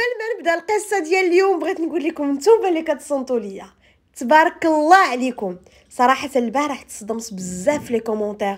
قبل ما نبدا القصه ديال اليوم بغيت نقول لكم نتوما اللي كتصنتوا ليا تبارك الله عليكم صراحه البارح تصدمت بزاف لي كومونتير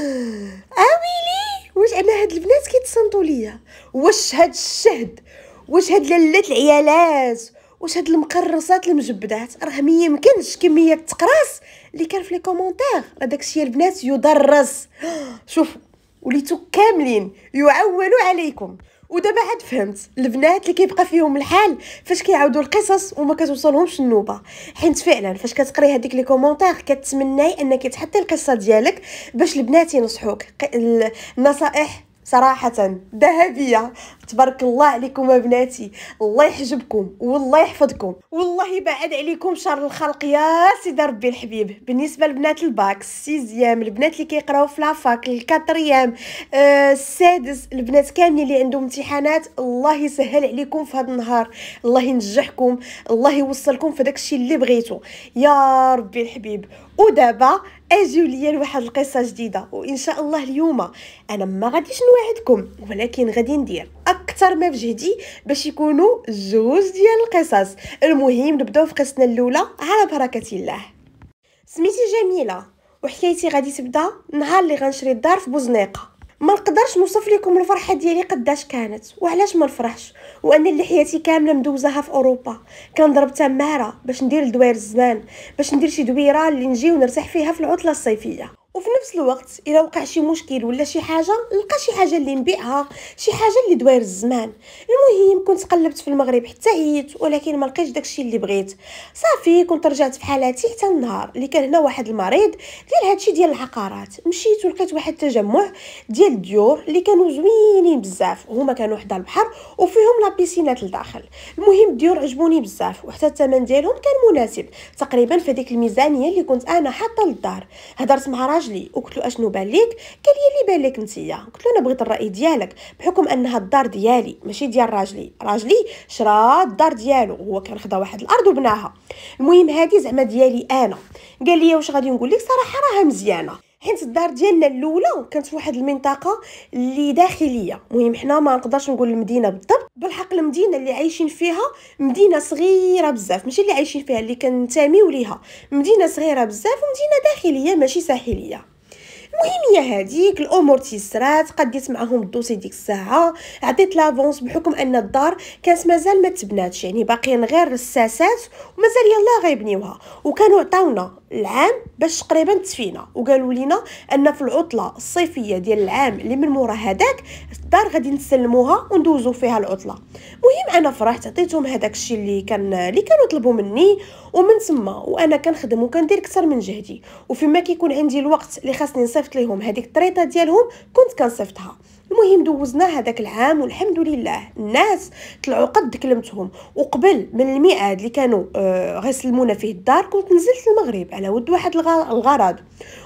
اويلي آه واش انا هاد البنات كيتصنتوا ليا واش هاد الشهد واش هاد لالات العيالات واش هاد المقرصات المجبدات راه ما يمكنش كميه التقراص اللي كان في لي كومونتير راه داكشي البنات يدرس شوفوا وليتو كاملين يعولوا عليكم ودابا عاد فهمت البنات اللي كيبقى فيهم الحال فاش كيعاودوا القصص وما كتوصلهمش النوبه حيت فعلا فاش كتقري هذيك لي كومونتير كتمناي انك تحطي القصه ديالك باش البنات ينصحوك النصائح صراحة ذهبية تبارك الله عليكم بناتي الله يحجبكم والله يحفظكم والله يبعد عليكم شر الخلق يا سيدي ربي الحبيب بالنسبة لبنات الباك السيزيام البنات اللي كيقراو في لافاك الكاتريام آه السادس البنات كاملين اللي عندهم امتحانات الله يسهل عليكم في هذا النهار الله ينجحكم الله يوصلكم في داكشي اللي بغيتو يا ربي الحبيب ودابا اجيو ليا لواحد القصه جديده وان شاء الله اليوم انا ما غاديش نوعدكم ولكن غادي ندير اكثر ما جهدي باش يكونوا جوج ديال القصص المهم نبداو في قصتنا الاولى على بركه الله سميتي جميله وحكايتي غادي تبدا نهار اللي غنشري الدار في بوزنيقه ما نقدرش نوصف لكم الفرحه ديالي قداش كانت وعلاش ما نفرحش وانا اللي حياتي كامله مدوزاها في اوروبا كنضرب تماره باش ندير لدوير الزمان باش ندير شي دويره اللي نجي ونرتاح فيها في العطله الصيفيه وفي نفس الوقت الا وقع شي مشكل ولا شي حاجه نلقى شي حاجه اللي نبيعها شي حاجه اللي دوير الزمان المهم كنت قلبت في المغرب حتى عييت ولكن ما لقيتش داكشي اللي بغيت صافي كنت رجعت في حالاتي حتى النهار اللي كان هنا واحد المريض ديال هادشي ديال العقارات مشيت ولقيت واحد التجمع ديال الديور اللي كانوا زوينين بزاف هما كانوا حدا البحر وفيهم لابيسينات لداخل المهم الديور عجبوني بزاف وحتى الثمن ديالهم كان مناسب تقريبا في هذيك الميزانيه اللي كنت انا حاطه للدار هضرت مع راجل راجلي وقلت له اشنو بالك قال لي اللي بالك نتيا قلت له انا بغيت الراي ديالك بحكم انها الدار ديالي ماشي ديال راجلي راجلي شرا الدار ديالو هو كان خدا واحد الارض وبناها المهم هذه زعما ديالي انا قال لي واش غادي نقول لك صراحه راها مزيانه حيت الدار ديالنا الاولى كانت واحد المنطقه اللي داخليه مهم حنا ما نقدرش نقول المدينه بالضبط بالحق المدينه اللي عايشين فيها مدينه صغيره بزاف ماشي اللي عايشين فيها اللي كنتميو ليها مدينه صغيره بزاف ومدينه داخليه ماشي ساحليه المهم هي هذيك الامور تيسرات قديت معاهم الدوسي ديك الساعه عطيت لافونس بحكم ان الدار كانت مازال ما تبناتش يعني باقيين غير رساسات ومازال يلاه غيبنيوها وكانوا عطاونا العام باش تقريبا تفينا وقالوا لينا ان في العطله الصيفيه ديال العام اللي من مورا هذاك الدار غادي نسلموها وندوزو فيها العطله مهم انا فرحت عطيتهم هذاك الشيء اللي كان اللي كانوا طلبوا مني ومن تما وانا كنخدم وكندير اكثر من جهدي وفيما كيكون عندي الوقت اللي خاصني نصيفط لهم هذيك الطريطه ديالهم كنت كنصيفطها المهم دوزنا هذاك العام والحمد لله الناس طلعوا قد كلمتهم وقبل من الميعاد اللي كانوا آه، غيسلمونا فيه الدار كنت نزلت المغرب على ود واحد الغرض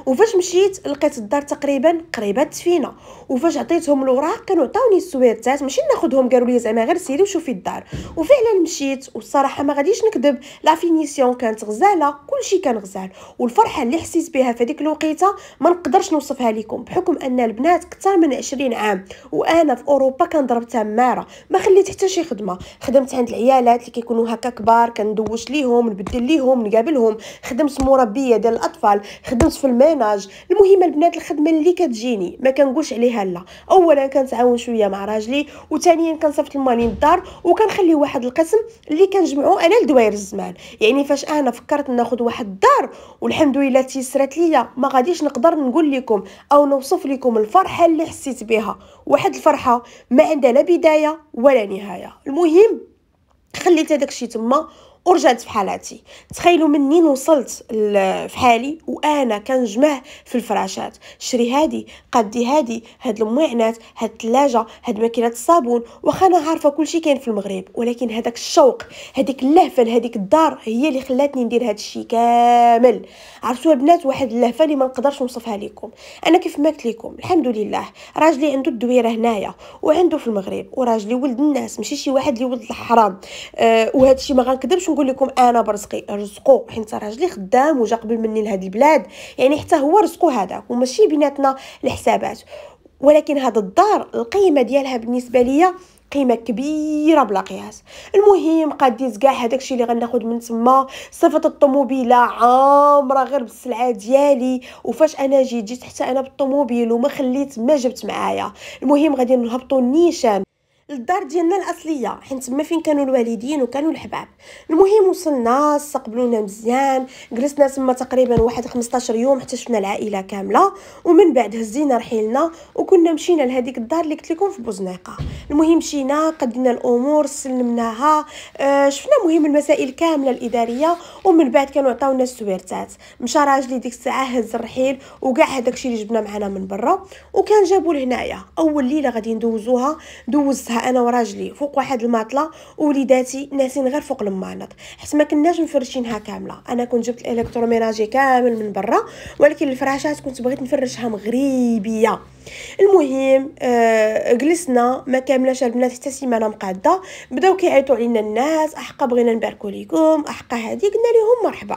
وفاش مشيت لقيت الدار تقريبا قريبه الدفينه وفاش عطيتهم الوراق كانوا عطاوني السويرتات ماشي ناخذهم قالوا لي زعما غير سيري وشوفي الدار وفعلا مشيت والصراحه ما غاديش نكذب لا فينيسيون كانت غزاله كلشي كان غزال والفرحه اللي حسيت بها في هذيك الوقيته ما نقدرش نوصفها لكم بحكم ان البنات اكثر من 20 عام وانا في اوروبا كنضرب تماره ما خليت حتى شي خدمه خدمت عند العيالات اللي كيكونوا هكا كبار كندوش ليهم نبدل ليهم نقابلهم خدمت مربيه ديال الاطفال خدمت في الميناج المهم البنات الخدمه اللي كتجيني ما كنقولش عليها لا اولا كنتعاون شويه مع راجلي وثانيا كنصيفط المال للدار وكنخلي واحد القسم اللي كنجمعو انا لدوائر الزمان يعني فاش انا فكرت ناخذ واحد الدار والحمد لله تيسرات ليا ما غاديش نقدر نقول لكم او نوصف لكم الفرحه اللي حسيت بها واحد الفرحه ما عندها لا بدايه ولا نهايه المهم خليت هذاك الشيء تما ورجعت في حالاتي تخيلوا منين وصلت في حالي وانا كنجمع في الفراشات شري هادي قدي هادي هاد المعنات هاد الثلاجه هاد ماكينه الصابون واخا انا عارفه كلشي كاين في المغرب ولكن هذاك الشوق هذيك اللهفه لهذيك الدار هي اللي خلاتني ندير هاد الشيء كامل عرفتوا البنات واحد اللهفه اللي ما نقدرش نوصفها لكم انا كيف ما قلت لكم الحمد لله راجلي عنده الدويره هنايا وعنده في المغرب وراجلي ولد الناس ماشي شي واحد اللي ولد الحرام أه وهذا الشيء ما غنكذبش نقول لكم انا برزقي رزقو حيت راجلي خدام وجا قبل مني لهاد البلاد يعني حتى هو رزقو هذا وماشي بيناتنا الحسابات ولكن هاد الدار القيمه ديالها بالنسبه ليا قيمه كبيره بلا قياس المهم قديت كاع هداكشي اللي غناخد من تما صفه الطوموبيله عامره غير بالسلعه ديالي وفاش انا جيت جيت حتى انا بالطوموبيل وما خليت ما جبت معايا المهم غادي نهبطوا النيشان للدار ديالنا الاصليه حيت تما فين كانوا الوالدين وكانوا الحباب المهم وصلنا استقبلونا مزيان جلسنا تما تقريبا واحد 15 يوم حتى شفنا العائله كامله ومن بعد هزينا رحيلنا وكنا مشينا لهذيك الدار اللي قلت لكم في بوزنيقه المهم مشينا قدينا الامور سلمناها آه شفنا مهم المسائل كامله الاداريه ومن بعد كانوا عطاونا السويرتات مشى راجلي ديك الساعه هز الرحيل وكاع هذاك الشيء اللي جبنا معنا من برا وكان جابوا لهنايا اول ليله غادي ندوزوها دوزها انا وراجلي فوق واحد الماطله ووليداتي ناسين غير فوق المانط حيت ما كناش مفرشينها كامله انا كنت جبت الالكتروميناجي كامل من برا ولكن الفراشات كنت بغيت نفرشها مغربيه المهم آه جلسنا ما كاملاش البنات حتى سيمانه مقاده بداو كيعيطوا علينا الناس احقا بغينا نباركو ليكم احقا هادي قلنا لهم مرحبا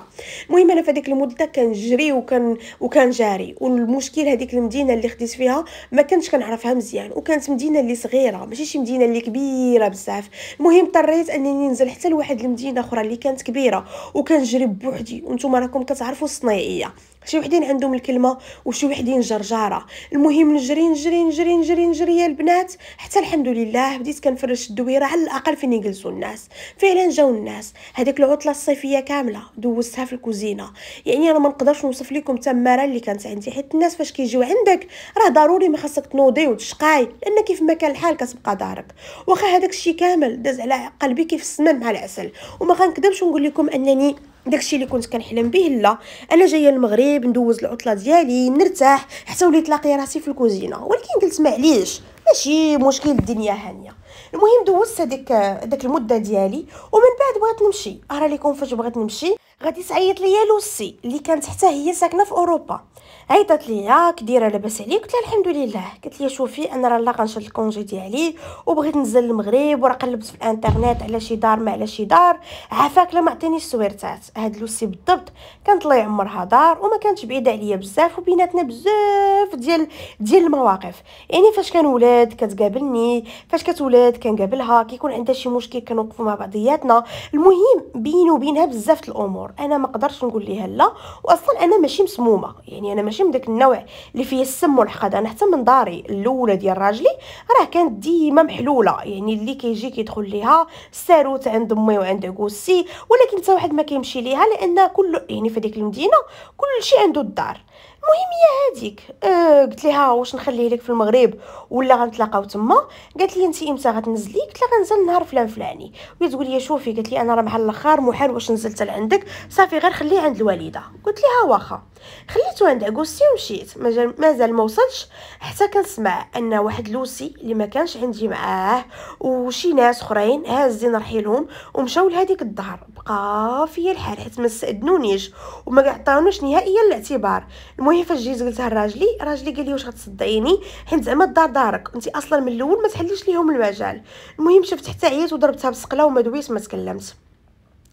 المهم انا في هذيك المده كنجري وكان وكان جاري والمشكل هذيك المدينه اللي خديت فيها ما كنتش كنعرفها مزيان وكانت مدينه اللي صغيره ماشي شي مدينه اللي كبيره بزاف المهم اضطريت انني ننزل حتى لواحد المدينه اخرى اللي كانت كبيره وكنجري بوحدي وانتم راكم كتعرفوا الصنايعيه شي وحدين عندهم الكلمه وشي وحدين جرجاره المهم نجري نجري نجري نجري نجري يا البنات حتى الحمد لله بديت كنفرش الدويره على الاقل فين يجلسوا الناس فعلا جاو الناس هذيك العطله الصيفيه كامله دوزتها في الكوزينه يعني انا ما نقدرش نوصف لكم التماره اللي كانت عندي حيت الناس فاش كيجيو عندك راه ضروري ما خاصك تنوضي وتشقاي لان كيف ما كان الحال كتبقى دارك واخا هذاك الشيء كامل داز على قلبي كيف السمن مع العسل وما غنكذبش ونقول لكم انني داكشي اللي كنت كنحلم به لا انا جايه المغرب ندوز العطله ديالي نرتاح حتى وليت لاقي راسي في الكوزينه ولكن قلت معليش ماشي مشكل الدنيا هانيه المهم دوزت هذيك داك المده ديالي ومن بعد بغيت نمشي ارى لكم فاش بغيت نمشي غادي تعيط ليا لوسي اللي كانت حتى هي ساكنه في اوروبا عيطت ليا كديره لاباس عليك قلت لها الحمد لله قالت لي شوفي انا راه لا غنشد الكونجي ديالي وبغيت ننزل المغرب وراه قلبت في الانترنت على شي دار ما على شي دار عافاك لا ما عطينيش سويرتات هاد لوسي بالضبط كانت الله يعمرها دار وما كانتش بعيده عليا بزاف وبيناتنا بزاف ديال ديال المواقف يعني فاش ولاد كتقابلني فاش كتولد كنقابلها كيكون عندها شي مشكل كنوقفوا مع بعضياتنا المهم بيني وبينها بزاف الامور انا ما قدرش نقول ليها لا واصلا انا ماشي مسمومه يعني انا ماشي من داك النوع اللي فيه السم والحقد انا حتى من داري الاولى ديال راجلي راه كانت ديما محلوله يعني اللي كيجي كيدخل ليها الساروت عند امي وعند عكوسي ولكن حتى واحد ما كيمشي ليها لان كل يعني في ديك المدينه كل شيء عنده الدار المهم هي هذيك أه قلت لها واش نخليه لك في المغرب ولا غنتلاقاو تما قالت لي انت امتى غتنزلي قلت لها غنزل نهار فلان فلاني وهي تقول لي شوفي قالت لي انا راه مع الاخر محال واش نزلت لعندك صافي غير خليه عند الوالده قلت لها واخا خليته عند اغوستي ومشيت مازال ما وصلش حتى كنسمع ان واحد لوسي اللي ما كانش عندي معاه وشي ناس اخرين هازين رحيلهم ومشاو لهذيك الدار بقى فيا الحال حيت ما استاذنونيش وما عطاونيش نهائيا الاعتبار المهم المهم فاش جيت قلتها لراجلي راجلي قال لي واش غتصدعيني حيت زعما الدار دارك انت اصلا من الاول ما تحليش ليهم المجال المهم شفت حتى عييت وضربتها بالسقله وما دويت ما تكلمت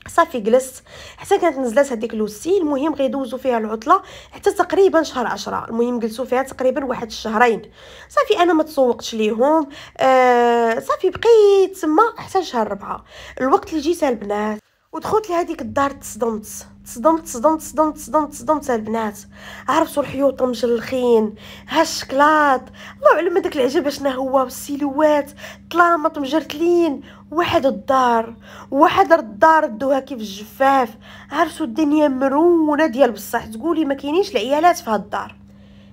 صافي جلست حتى كانت نزلات هذيك لوسي المهم غيدوزو فيها العطله حتى تقريبا شهر عشرة المهم جلسوا فيها تقريبا واحد الشهرين صافي انا ما تسوقتش ليهم آه صافي بقيت تما حتى شهر ربعة الوقت اللي جيتها البنات ودخلت لهذيك الدار تصدمت تصدمت تصدمت تصدمت تصدمت تصدمت البنات عرفتوا الحيوط مجلخين ها الشكلاط الله علم داك العجب اشنا هو والسيلوات طلامط مجرتلين واحد الدار واحد الدار دوها كيف الجفاف عرفتوا الدنيا مرونه ديال بصح تقولي ما كاينينش العيالات في هاد الدار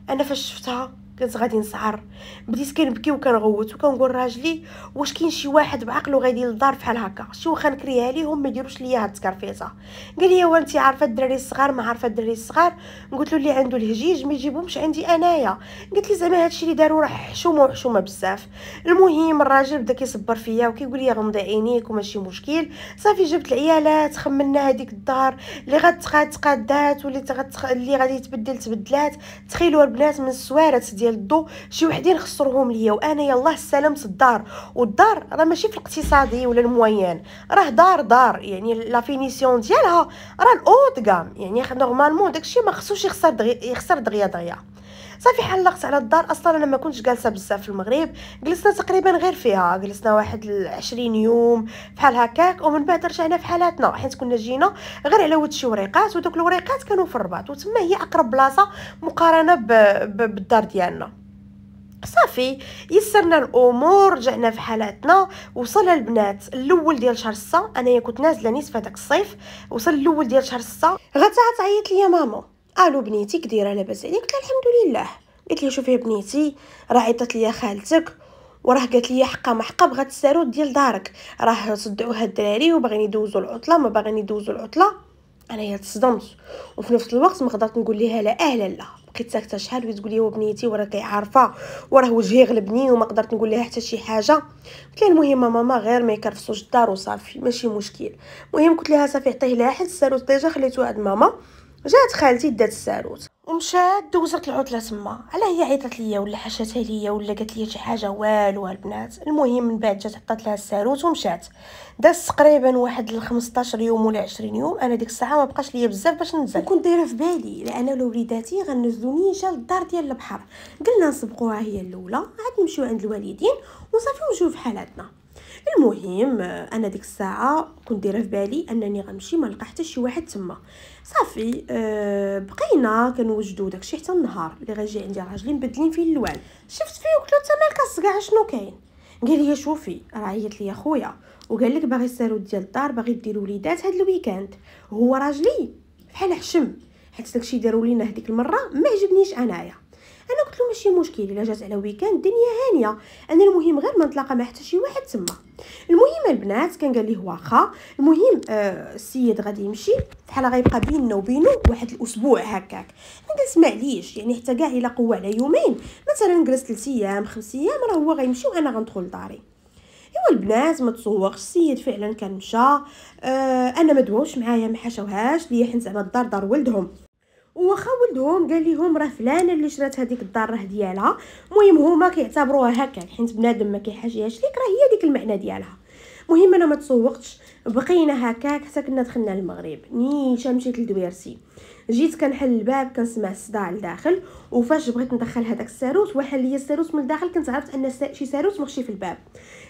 انا فاش شفتها كنت غادي نسعر بديت كنبكي وكنغوت وكنقول راجلي واش كاين شي واحد بعقلو غادي للدار بحال هكا شي واخا نكريها ليهم ما يديروش ليا هاد التكرفيصه قال لي وانت عارفه الدراري الصغار ما عارفه الدراري الصغار قلت له اللي عنده الهجيج ما يجيبهمش عندي انايا قلت لي زعما هادشي اللي داروا راه حشومه وحشومه بزاف المهم الراجل بدا كيصبر فيا وكيقول لي غمضي عينيك وماشي مشكل صافي جبت العيالات خمنا هذيك الدار اللي غتقاد تقادات واللي غت... اللي غادي تبدل تبدلات تخيلوا البنات من السوارت ديال ديال الضو شي وحدين خسرهم ليا وانا يلاه سلمت الدار والدار راه ماشي في الاقتصادي ولا الموين راه دار دار يعني لا فينيسيون ديالها راه الاوت كام يعني نورمالمون داكشي ما خصوش يخسر دغي يخسر دغيا دغيا صافي حلقت على الدار اصلا انا ما كنتش جالسه بزاف في المغرب جلسنا تقريبا غير فيها جلسنا واحد 20 يوم بحال هكاك ومن بعد رجعنا في حالاتنا حيت كنا جينا غير على ود شي وريقات ودوك الوريقات كانوا في الرباط وتما هي اقرب بلاصه مقارنه بالدار ديالنا صافي يسرنا الامور رجعنا في حالاتنا وصل البنات الاول ديال شهر 6 انايا كنت نازله نيس في هذاك الصيف وصل الاول ديال شهر 6 غتعيط ليا ماما الو بنيتي كي دايره لاباس عليك قلت الحمد لله قلت لي شوفي بنيتي راه عيطت ليا خالتك وراه قالت لي حقا ما حقا بغات الساروت ديال دارك راه صدعوها الدراري وباغين يدوزوا العطله ما باغين يدوزوا العطله انايا تصدمت وفي نفس الوقت ما قدرت نقول ليها لا اه لا لا بقيت ساكته شحال وهي تقول لي وبنيتي وراه عارفه وراه وجهي غلبني وما قدرت نقول لها حتى شي حاجه قلت لها المهم ماما غير ما يكرفصوش الدار وصافي ماشي مشكل المهم قلت لها صافي عطيه حيت الساروت ديجا خليته عند ماما جات خالتي دات الساروت ومشات دوزت العطله تما على هي عيطت ليا ولا حشات ليا ولا قالت ليا شي حاجه والو البنات المهم من بعد جات عطات لها الساروت ومشات داز تقريبا واحد ل 15 يوم ولا 20 يوم انا ديك الساعه ما بقاش ليا بزاف باش ننزل كنت دايره في بالي لان وليداتي غنزلوني جا للدار ديال البحر قلنا نسبقوها هي الاولى عاد نمشيو عند الوالدين وصافي ونشوف حالاتنا المهم انا ديك الساعه كنت دايره في بالي انني غنمشي ما نلقى حتى شي واحد تما صافي آه، بقينا كنوجدو داكشي حتى النهار اللي غيجي عندي راجلي مبدلين فيه اللوان شفت فيه قلت له مالك الصقاع شنو كاين قال لي شوفي راه عيط ليا خويا وقال لك باغي السالو ديال الدار باغي دير وليدات هاد الويكاند هو راجلي بحال حشم حيت داكشي داروا لينا هذيك المره ما عجبنيش انايا انا قلت له ماشي مشكل الا جات على ويكاند الدنيا هانيه انا المهم غير ما نتلاقى مع حتى شي واحد تما المهم البنات كان قال لي واخا المهم آه السيد غادي يمشي بحال غيبقى بيننا وبينه واحد الاسبوع هكاك نجلس معليش يعني حتى كاع الا قوى على يومين مثلا جلس 3 ايام 5 ايام راه هو غيمشي وانا غندخل لداري ايوا البنات ما تصوغش السيد فعلا كان مشى آه انا ما دووش معايا ما حاشوهاش ليا حين زعما الدار دار ولدهم وخا ولدهم قال لهم راه فلانه اللي شرات هذيك الدار راه ديالها المهم هما كيعتبروها هكاك حيت بنادم ما كيحاجيهاش ليك راه هي ديك المعنى ديالها المهم انا ما تسوقتش بقينا هكاك حتى كنا دخلنا المغرب نيشا مشيت لدويرتي جيت كنحل الباب كنسمع الصداع لداخل وفاش بغيت ندخل هذاك الساروت وحل ليا الساروت من الداخل كنت عرفت ان شي ساروت مخشي في الباب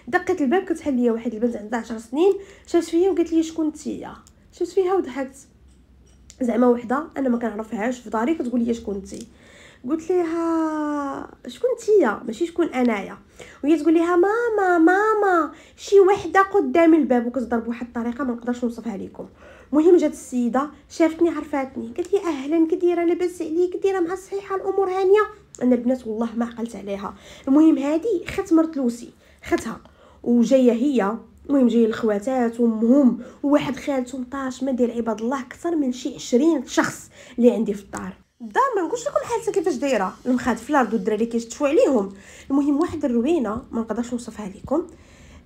دقيت الباب كتحل ليا واحد البنت عندها 10 سنين شافت فيا وقالت لي شكون انتيا شفت فيها وضحكت زعما وحده انا ما كنعرفهاش في داري كتقول لي شكون انت قلت ليها شكون انتيا ماشي شكون انايا وهي تقول ليها ماما ماما شي وحده قدام الباب وكتضرب بواحد الطريقه ما نقدرش نوصفها لكم المهم جات السيده شافتني عرفاتني قالت لي اهلا كديره لاباس عليك كديره مع الصحيحه الامور هانيه انا البنات والله ما عقلت عليها المهم هذه خت مرت لوسي خاتها وجايه هي المهم جاي الخواتات وامهم وواحد خالتهم طاش ما ديال عباد الله اكثر من شي عشرين شخص اللي عندي في الدار الدار ما نقولش لكم حالتها كيفاش دايره المخاد في الارض والدراري كيشتفوا عليهم المهم واحد الروينه ما نقدرش نوصفها لكم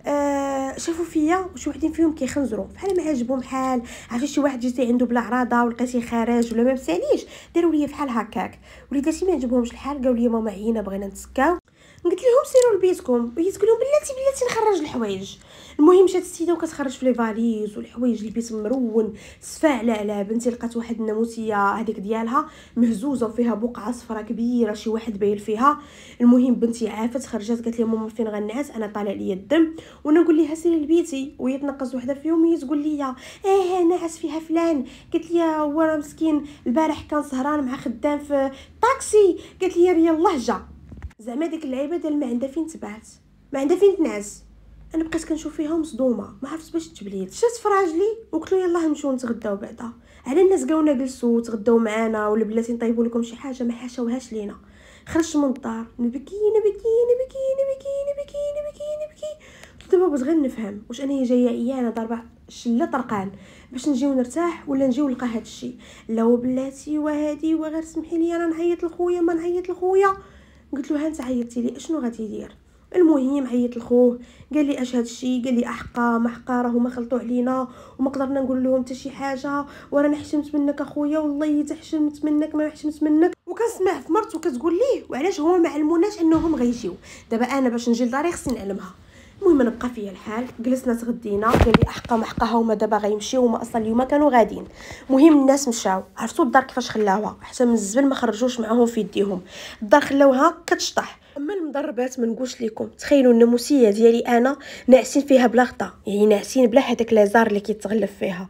آه شافوا فيا وشي وحدين فيهم كيخنزروا بحال ما عجبهم حال عرفتي شي واحد جيتي عنده بلا عراضه ولقيتي خارج ولا ما مساليش داروا لي بحال هكاك وليداتي ما عجبهمش الحال قالوا لي ماما عينا بغينا نتسكاو قلت لهم سيروا لبيتكم وهي تقول لهم بلاتي بلاتي نخرج الحوايج المهم مشات السيده وكتخرج في لي فاليز والحوايج البيت مرون سفاعله على بنتي لقات واحد الناموسيه هذيك ديالها مهزوزه وفيها بقعه صفرا كبيره شي واحد باين فيها المهم بنتي عافت خرجت قالت لي ماما فين غنعس انا طالع ليا الدم وانا نقول لها سيري لبيتي وهي تنقص وحده فيهم وهي تقول لي ايه نعس فيها فلان قالت لي هو راه مسكين البارح كان سهران مع خدام في طاكسي قالت لي يلاه جا زعما ديك اللعيبه ديال ما عندها فين تبعت ما عندها فين تنعس انا بقيت كنشوف فيها مصدومه ما عرفتش باش تبليل شات فراجلي وقلت له يلاه نمشيو نتغداو بعدا على الناس قاونا جلسوا تغداو معانا ولا بلاتي نطيبوا لكم شي حاجه ما حاشاوهاش لينا خرجت من الدار نبكي نبكي نبكي نبكي نبكي نبكي نبكي دابا بغيت غير نفهم واش انا جايه عيانه ضربه شله طرقان باش نجيو نرتاح ولا نجيو نلقى هذا الشيء لا بلاتي وهادي وغير سمحي لي انا نعيط لخويا ما نعيط لخويا قلت له ها انت عيطتي لي اشنو غادي يدير المهم عيط لخوه قال لي اش هادشي قال لي احقا محقا راهو ما خلطوا علينا وما قدرنا نقول لهم حتى شي حاجه وانا حشمت منك اخويا والله تحشمت منك ما حشمت منك وكنسمع في مرته كتقول ليه وعلاش هو ما علموناش انهم غيجيو دابا انا باش نجي لداري خصني نعلمها المهم نبقى فيا الحال جلسنا تغدينا قال لي احقا محقا هما دابا غيمشيو هما اصلا اليوم كانوا غاديين المهم الناس مشاو عرفتوا الدار كيفاش خلاوها حتى من الزبل ما خرجوش معاهم في يديهم الدار خلاوها كتشطح اما المضربات ما نقولش لكم تخيلوا الناموسيه ديالي انا ناعسين فيها بلا خطا يعني ناعسين بلا هذاك لازار اللي كيتغلف فيها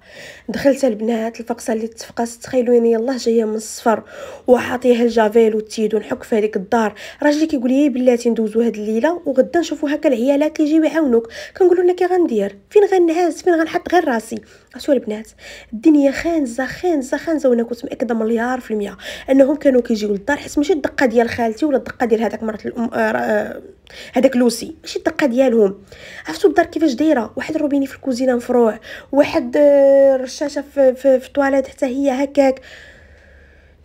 دخلت البنات الفقصه اللي تفقس تخيلوا يعني يلاه جايه من الصفر وعاطيها الجافيل والتيد ونحك في هذيك الدار راجلي كيقول لي إيه بلاتي ندوزو هاد الليله وغدا نشوفو هكا العيالات اللي يجيو يعاونوك كنقول لك كي إيه غندير فين غنهز فين غنحط غير راسي اسوا البنات الدنيا خانزه خانزه خانزه وانا كنت مأكده مليار في المية انهم كانوا كيجيو للدار حيت ماشي الدقه ديال خالتي ولا الدقه ديال هذاك مرات الام آه، آه، هذاك لوسي ماشي الدقه ديالهم عرفتوا الدار كيفاش دايره واحد روبيني في الكوزينه مفروع واحد آه، رشاشه في في, في التواليت حتى هي هكاك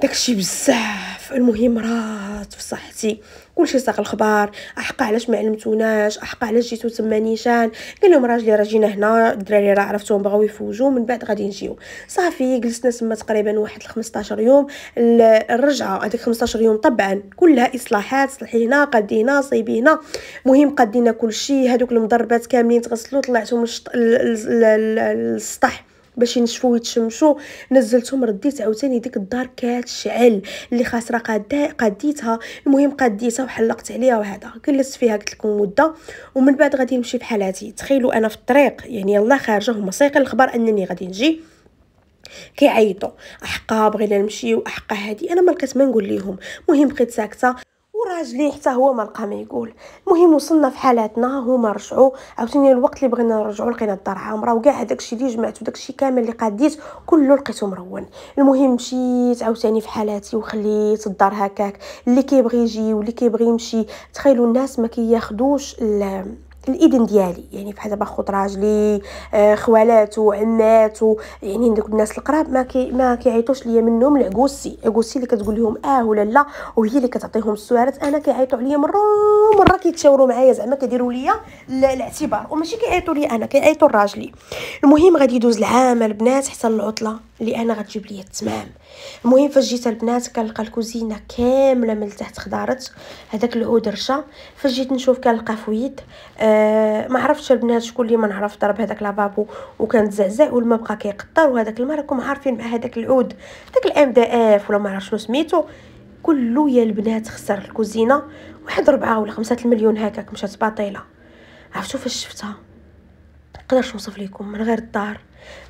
داكشي بزاف المهم راه في صحتي كلشي ساق الخبار احقا علاش ما علمتوناش احقا علاش جيتو تما نيشان قال لهم راجلي راه جينا هنا الدراري راه عرفتوهم بغاو يفوجو من بعد غادي نجيو صافي جلسنا تما تقريبا واحد 15 يوم الرجعه هذيك 15 يوم طبعا كلها اصلاحات صلحينا قدينا صيبينا مهم قدينا كلشي هذوك المضربات كاملين تغسلوا طلعتهم للسطح باش ينشفوا ويتشمشوا نزلتهم رديت عاوتاني ديك الدار كتشعل اللي خاسره قادا قديتها المهم قديتها وحلقت عليها وهذا جلست فيها قلت لكم مده ومن بعد غادي نمشي بحال هادي تخيلوا انا في الطريق يعني يلا خارجه هما سايقين الخبر انني غادي نجي كيعيطوا احقا بغينا نمشيو احقا هادي انا ما لقيت ما نقول ليهم المهم بقيت ساكته وراجلي حتى هو ما لقى ما يقول المهم وصلنا في حالاتنا هما رجعوا عاوتاني الوقت اللي بغينا نرجعوا لقينا الدار عامره وكاع داكشي اللي جمعته داكشي كامل اللي قديت كله لقيته مرون المهم مشيت عاوتاني في حالاتي وخليت الدار هكاك اللي كيبغي يجي واللي كيبغي يمشي تخيلوا الناس ما كياخذوش كي الاذن ديالي يعني بحال دابا خوت راجلي آه، خوالاتو عماتو يعني دوك الناس القراب ما كي ما كيعيطوش ليا منهم العكوسي عكوسي اللي كتقول لهم اه ولا لا وهي اللي كتعطيهم السوارات انا كيعيطوا عليا مره مره كيتشاوروا معايا زعما كيديروا ليا الاعتبار وماشي كيعيطوا ليا انا كيعيطوا لراجلي المهم غادي يدوز العام البنات حتى العطله اللي انا غتجيب ليا التمام المهم فاش جيت البنات كنلقى الكوزينه كامله من التحت خضارت هذاك العود رشا فاش جيت نشوف كنلقى فويد آه ما عرفتش البنات شكون اللي ما نعرف ضرب هذاك لافابو وكان زعزع والما بقى كيقطر وهذاك الماء راكم عارفين مع هذاك العود داك الام دي اف ولا ما عرف شنو سميتو كله يا البنات خسر الكوزينه واحد ربعة ولا خمسة المليون هكاك مشات باطيله عرفتو فاش شفتها نقدرش نوصف لكم من غير الدار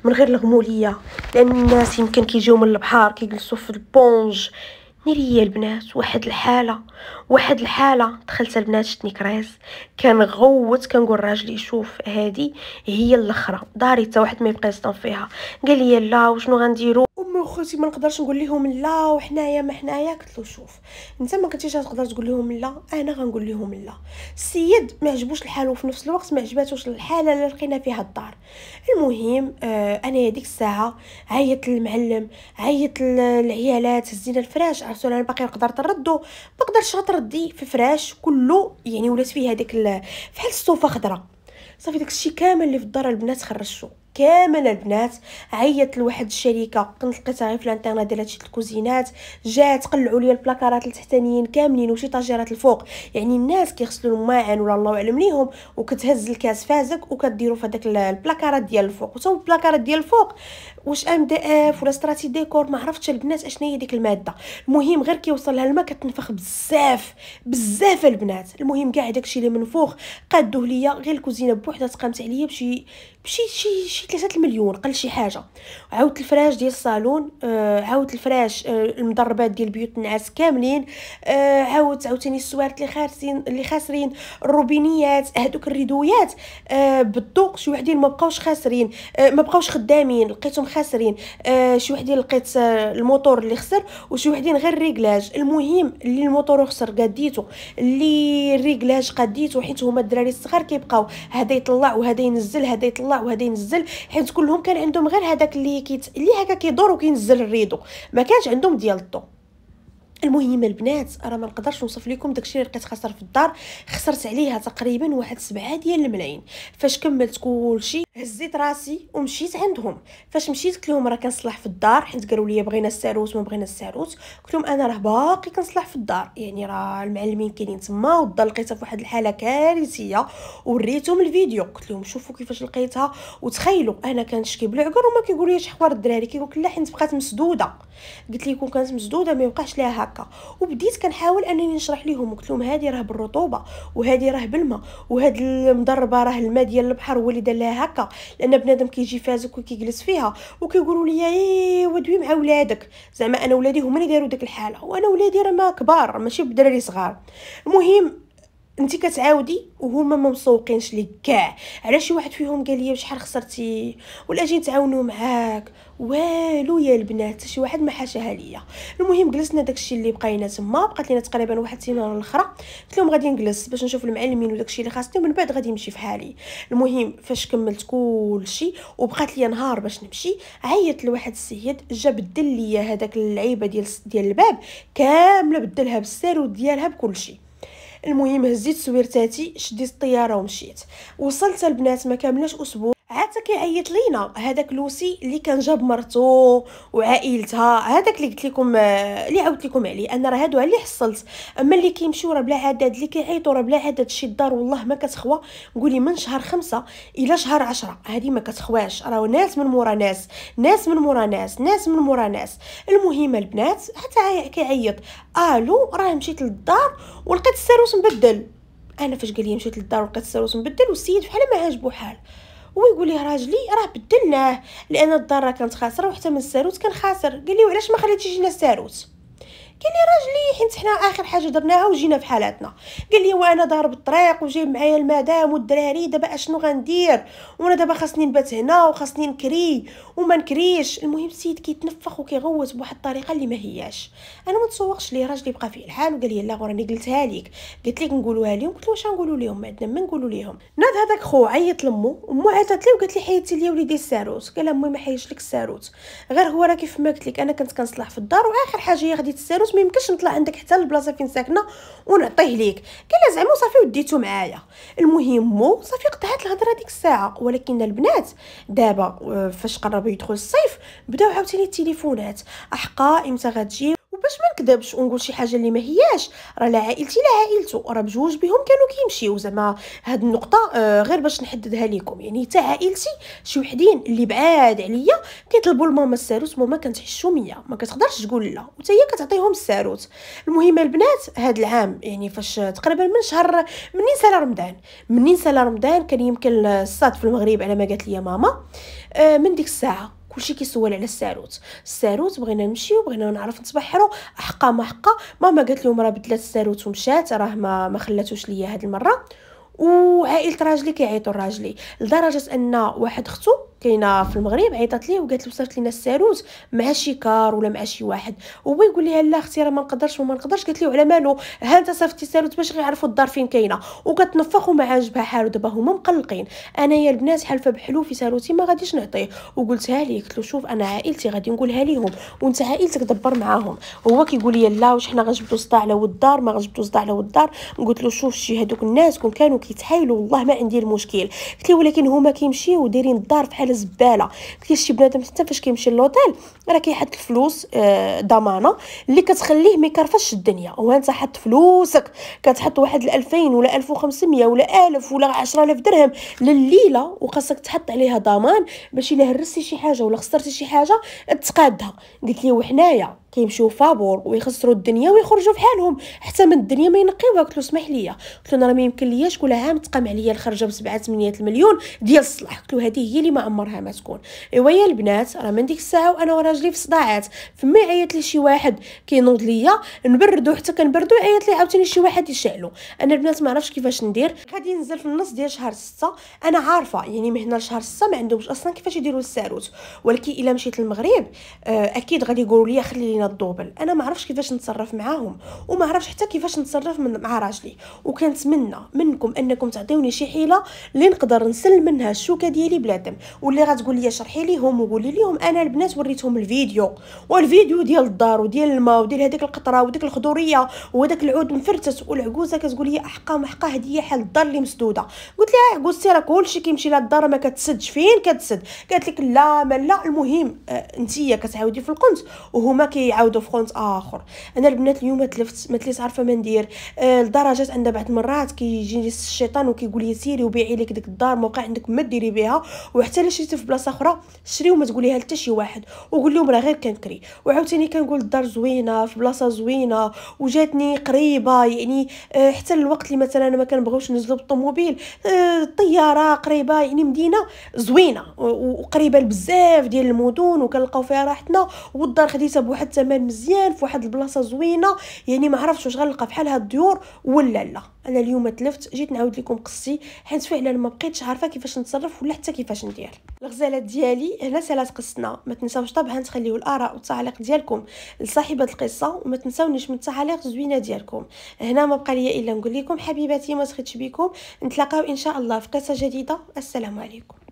من غير الغموليه لان الناس يمكن كيجيو من البحر كيجلسوا في البونج نيري هي البنات واحد الحاله واحد الحاله دخلت البنات شتني كريز كنغوت كنقول راجلي شوف هادي هي الاخرى داري حتى واحد ما يبقى يستن فيها قال لي لا وشنو غنديروا امي وخوتي ما نقدرش نقول لهم لا وحنايا ما حنايا قلت له شوف انت ما كنتيش غتقدر تقول لهم لا انا غنقول لهم لا السيد ما عجبوش الحال وفي نفس الوقت ما عجباتوش الحاله اللي لقينا فيها الدار المهم آه انا هذيك الساعه عيطت للمعلم عيطت للعيالات هزينا الفراش عرفتوا انا باقي نقدر نردو ما قدرتش غتردي في فراش كله يعني ولات فيه هذيك فحال الصوفه خضراء صافي داكشي كامل اللي في الدار البنات خرجتو كامل البنات عيطت لواحد الشركه كنت لقيتها غير في الانترنت ديال هادشي الكوزينات جات قلعوا لي البلاكارات التحتانيين كاملين وشي طاجيرات الفوق يعني الناس كيغسلوا الماعن ولا الله اعلم ليهم وكتهز الكاس فازك وكديروا في هذاك البلاكارات ديال الفوق وتا البلاكارات ديال الفوق واش ام دي اف ولا ستراتي ديكور ما عرفتش البنات اشنا هي ديك الماده المهم غير كيوصل لها الماء كتنفخ بزاف بزاف البنات المهم كاع داكشي اللي منفوخ قادوه ليا غير الكوزينه بوحدها تقامت عليا بشي بشي شي شي 3 المليون قل شي حاجه عاودت الفراش ديال الصالون آه عاودت الفراش آه المدربات ديال بيوت النعاس كاملين آه عاودت عاوتاني السوارت اللي خاسرين اللي خاسرين الروبينيات هذوك الريدويات آه بالضوء شي وحدين ما بقاوش خاسرين آه ما بقاوش خدامين لقيتهم خاسرين آه شي وحدين لقيت آه، الموتور اللي خسر وشي وحدين غير الريكلاج المهم اللي الموتور خسر قديتو اللي الريكلاج قديتو حيت هما الدراري الصغار كيبقاو هذا يطلع وهذا ينزل هذا يطلع وهذا ينزل حيت كلهم كان عندهم غير هذاك اللي كيت اللي هكا كيدور وكينزل الريدو ما كانش عندهم ديال الضو المهم البنات راه ما نقدرش نوصف لكم داكشي اللي لقيت خسر في الدار خسرت عليها تقريبا واحد سبعة ديال الملايين فاش كملت كلشي هزيت راسي ومشيت عندهم فاش مشيت قلت لهم راه كنصلح في الدار حيت قالوا لي بغينا الساروت ما بغينا الساروت قلت لهم انا راه باقي كنصلح في الدار يعني راه المعلمين كاينين تما والدار لقيتها في واحد الحاله كارثيه وريتهم الفيديو قلت لهم شوفوا كيفاش لقيتها وتخيلوا انا كنشكي بالعقر وما كيقولوا ليش حوار الدراري كيقول لا حيت بقات مسدوده قلت كون كانت مسدوده ما يبقاش لها هكا وبديت كنحاول انني نشرح لهم قلت لهم هذه راه بالرطوبه وهذه راه بالماء وهاد المضربه راه الماء ديال البحر هو اللي دار لها هكا لان بنادم كيجي فازك وكيجلس فيها وكيقولوا لي ايوا ودوي مع ولادك زعما انا ولادي هما اللي داروا ديك الحاله وانا ولادي راه ما كبار ماشي بدراري صغار المهم انت كتعاودي وهما ما مسوقينش ليك كاع على شي واحد فيهم قال لي شحال خسرتي ولا جيت تعاونوا معاك والو يا البنات شي واحد ما حاشاها ليا المهم جلسنا داكشي اللي بقينا تما بقات لينا تقريبا واحد سيمانه الاخرى قلت لهم غادي نجلس باش نشوف المعلمين وداكشي اللي خاصني ومن بعد غادي نمشي فحالي المهم فاش كملت كلشي وبقات لي نهار باش نمشي عيطت لواحد السيد جا بدل ليا هذاك اللعيبه ديال ديال الباب كامله بدلها بالسير ديالها بكلشي المهم هزيت سويرتاتي شديت الطياره ومشيت وصلت البنات ما كاملاش اسبوع عاد كيعيط لينا هذاك لوسي اللي كان جاب مرتو وعائلتها هذاك اللي قلت لكم اللي عاودت لكم عليه انا راه هادو اللي حصلت اما اللي كيمشيو راه بلا عدد اللي كيعيطوا راه بلا عدد شي الدار والله ما كتخوى قولي من شهر خمسة الى شهر عشرة هذه ما كتخواش راه ناس من مورا ناس ناس من مورا ناس ناس من مورا ناس المهم البنات حتى كيعيط الو راه مشيت للدار ولقيت الساروس مبدل انا فاش قال لي مشيت للدار ولقيت الساروس مبدل والسيد بحال ما عاجبو حال ويقول ليه راجلي راه بدلناه لان الدار كانت خاسره وحتى من الساروت كان خاسر قال لي وعلاش ما خليتيش لنا الساروت قال لي راجلي حيت حنا اخر حاجه درناها وجينا في حالاتنا قال لي وانا ضارب الطريق وجايب معايا المدام والدراري دابا اشنو غندير وانا دابا خاصني نبات هنا وخاصني نكري وما نكريش المهم السيد كيتنفخ وكيغوت بواحد الطريقه اللي ما هياش انا ما تسوقش ليه راجلي بقى فيه الحال وقال لي لا راني قلتها لك قلت لك نقولوها لهم قلت له واش غنقولوا لهم عندنا ما نقولوا لهم ناض هذاك خو عيط لامو امو عيطت ليه وقالت لي حيدتي ليا وليدي الساروت قال لها امي ما حيدش لك الساروت غير هو راه كيف ما قلت لك انا كنت كنصلح في الدار واخر حاجه هي غادي علاش ما يمكنش نطلع عندك حتى البلاصه فين ساكنه ونعطيه ليك قال لها زعما صافي وديتو معايا المهم مو صافي قطعت الهضره ديك الساعه ولكن البنات دابا آه، فاش قربوا يدخل الصيف بداو عاوتاني التليفونات احقا امتى غتجي وباش ما نكذبش ونقول شي حاجه اللي ما هياش راه لا عائلتي لا عائلته راه بجوج بهم كانوا كيمشيو زعما هاد النقطه آه غير باش نحددها لكم يعني حتى عائلتي شي وحدين اللي بعاد عليا كيطلبوا لماما الساروت ماما كانت حشوميه ما كتقدرش تقول لا وحتى هي كتعطيهم الساروت المهم البنات هاد العام يعني فاش تقريبا من شهر منين سال رمضان منين سال رمضان كان يمكن الصاد في المغرب على ما قالت لي ماما آه من ديك الساعه كلشي كيسول على الساروت الساروت بغينا نمشيو بغينا نعرف نتبحرو حقا ما حقا ماما قالت لهم راه بدلات الساروت ومشات راه ما ما خلاتوش ليا هاد المره وعائله راجلي كيعيطوا لراجلي لدرجه ان واحد اختو كاينه في المغرب عيطات ليه وقالت له صيفط لينا الساروت مع شي كار ولا مع شي واحد هو يقول لها لا اختي راه ما نقدرش وما نقدرش قالت له على مالو ها انت صيفطتي الساروت باش غيعرفوا الدار فين كاينه وكتنفخ وما عاجبها حالو دابا هما مقلقين انا يا البنات حالفه بحلو في ساروتي ما غاديش نعطيه وقلتها ليه قلت له شوف انا عائلتي غادي نقولها ليهم وانت عائلتك دبر معاهم هو كيقول لي لا واش حنا غنجبدو صداع على ود الدار ما غنجبدو صداع على ود الدار قلت له شوف شي هذوك الناس كون كانوا كيتحايلوا والله ما عندي المشكل قلت له ولكن هما كيمشيو دايرين الدار في بحال زباله كاين شي بنادم حتى فاش كيمشي للوطيل راه كيحط الفلوس آه، ضمانه اللي كتخليه ما يكرفش الدنيا وانت حط فلوسك كتحط واحد ال 2000 ولا 1500 ولا 1000 ولا 10000 درهم لليله وخاصك تحط عليها ضمان باش الا هرستي شي حاجه ولا خسرتي شي حاجه تقادها قلت لي وحنايا كيمشيو فابور ويخسروا الدنيا ويخرجوا بحالهم حتى من الدنيا ما ينقيوها قلت له اسمح لي قلت له راه ما يمكن ليا كل عام تقام عليا الخرجه ب 7 8 المليون ديال الصلاح قلت له هذه هي اللي ما عمرها ما تكون ايوا يا البنات راه من ديك الساعه وانا وراجلي في صداعات فما عيط لي شي واحد كينوض ليا نبردو حتى كنبردو عيط لي عاوتاني شي واحد يشعلو انا البنات ما عرفتش كيفاش ندير غادي ننزل في النص ديال شهر 6 انا عارفه يعني من هنا لشهر 6 ما عندهمش اصلا كيفاش يديروا الساروت ولكن الا مشيت للمغرب آه، اكيد غادي يقولوا لي خلي لينا الدوبل انا ما عرفش كيفاش نتصرف معاهم وما عرفش حتى كيفاش نتصرف من مع راجلي وكنتمنى منكم انكم تعطيوني شي حيله اللي نقدر نسل منها الشوكه ديالي بلا دم واللي غتقول لي شرحي ليهم وقولي ليهم انا البنات وريتهم الفيديو والفيديو ديال الدار وديال الماء وديال هذيك القطره وديك الخضوريه وهذاك العود مفرتس والعجوزه كتقول لي احقا محقا هديه حال الدار اللي مسدوده قلت لها عجوزتي راه كلشي كيمشي الدار ما كتسدش فين كتسد قالت لك لا ما لا المهم آه، انتيا كتعاودي في القنت وهما كي يعاودوا في خونت اخر انا البنات اليوم تلفت ما تليت عارفه ما ندير آه لدرجه بعض المرات كيجيني كي الشيطان وكيقول لي سيري وبيعي لك ديك الدار موقع عندك ما ديري بها وحتى الا شريتي في بلاصه اخرى شري وما تقوليها لحتى شي واحد وقول لهم راه غير كنكري وعاوتاني كنقول الدار زوينه في بلاصه زوينه وجاتني قريبه يعني آه حتى الوقت اللي مثلا انا ما كنبغيوش نزلو بالطوموبيل آه الطياره قريبه يعني مدينه زوينه وقريبه لبزاف ديال المدن وكنلقاو فيها راحتنا والدار خديتها بواحد بثمن مزيان في واحد البلاصه زوينه يعني ما عرفتش واش غنلقى بحال هاد الديور ولا لا انا اليوم تلفت جيت نعاود لكم قصتي حيت فعلا ما بقيتش عارفه كيفاش نتصرف ولا حتى كيفاش ندير الغزالات ديالي هنا سالات قصتنا ما تنساوش طبعا تخليو الاراء والتعليق ديالكم لصاحبه القصه وما تنساونيش من التعاليق الزوينه ديالكم هنا ما بقى لي الا نقول لكم حبيباتي ما سخيتش بكم نتلاقاو ان شاء الله في قصه جديده السلام عليكم